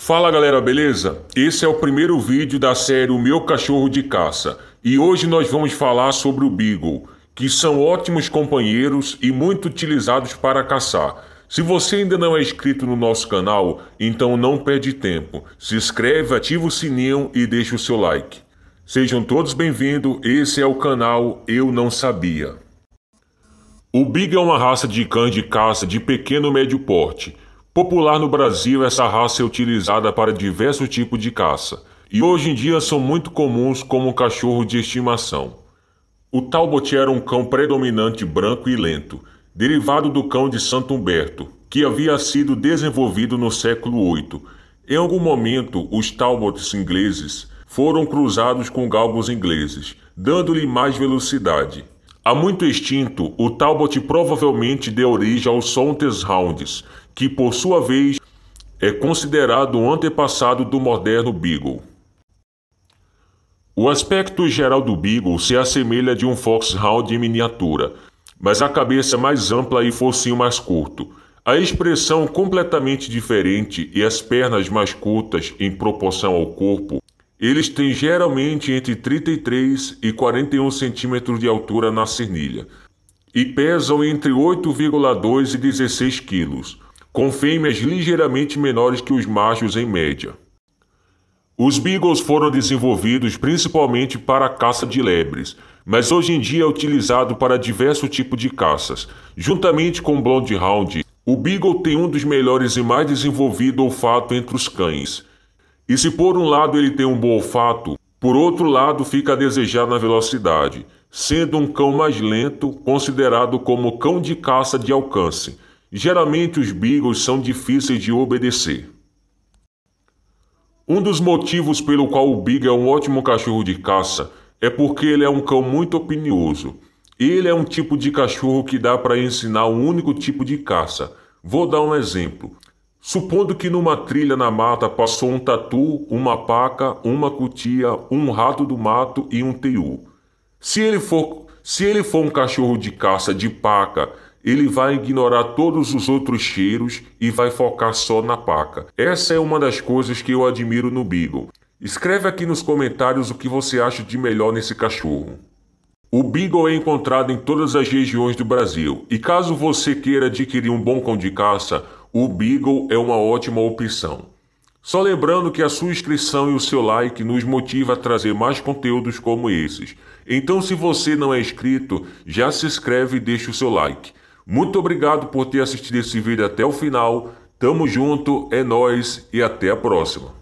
Fala galera, beleza? Esse é o primeiro vídeo da série O Meu Cachorro de Caça e hoje nós vamos falar sobre o Beagle, que são ótimos companheiros e muito utilizados para caçar. Se você ainda não é inscrito no nosso canal, então não perde tempo. Se inscreve, ativa o sininho e deixa o seu like. Sejam todos bem-vindos, esse é o canal Eu Não Sabia. O Beagle é uma raça de cães de caça de pequeno médio porte Popular no Brasil, essa raça é utilizada para diversos tipos de caça e hoje em dia são muito comuns como cachorro de estimação. O Talbot era um cão predominante branco e lento, derivado do cão de Santo Humberto, que havia sido desenvolvido no século VIII. Em algum momento, os Talbots ingleses foram cruzados com galgos ingleses, dando-lhe mais velocidade. Há muito extinto, o Talbot provavelmente deu origem aos Hounds, que por sua vez é considerado um antepassado do moderno Beagle. O aspecto geral do Beagle se assemelha de um Foxhound em miniatura, mas a cabeça mais ampla e focinho mais curto, a expressão completamente diferente e as pernas mais curtas em proporção ao corpo eles têm geralmente entre 33 e 41 centímetros de altura na cernilha e pesam entre 8,2 e 16 quilos, com fêmeas ligeiramente menores que os machos em média. Os beagles foram desenvolvidos principalmente para a caça de lebres, mas hoje em dia é utilizado para diversos tipos de caças. Juntamente com o Blondhound, o beagle tem um dos melhores e mais desenvolvido olfato entre os cães. E se por um lado ele tem um bom olfato, por outro lado fica a desejar na velocidade, sendo um cão mais lento, considerado como cão de caça de alcance. Geralmente os beagles são difíceis de obedecer. Um dos motivos pelo qual o Beagle é um ótimo cachorro de caça é porque ele é um cão muito opinioso. Ele é um tipo de cachorro que dá para ensinar um único tipo de caça. Vou dar um exemplo. Supondo que numa trilha na mata passou um tatu, uma paca, uma cutia, um rato do mato e um teiu. Se ele for, se ele for um cachorro de caça de paca, ele vai ignorar todos os outros cheiros e vai focar só na paca. Essa é uma das coisas que eu admiro no Beagle. Escreve aqui nos comentários o que você acha de melhor nesse cachorro. O Beagle é encontrado em todas as regiões do Brasil e caso você queira adquirir um bom cão de caça, o Beagle é uma ótima opção. Só lembrando que a sua inscrição e o seu like nos motiva a trazer mais conteúdos como esses. Então, se você não é inscrito, já se inscreve e deixa o seu like. Muito obrigado por ter assistido esse vídeo até o final. Tamo junto, é nós e até a próxima.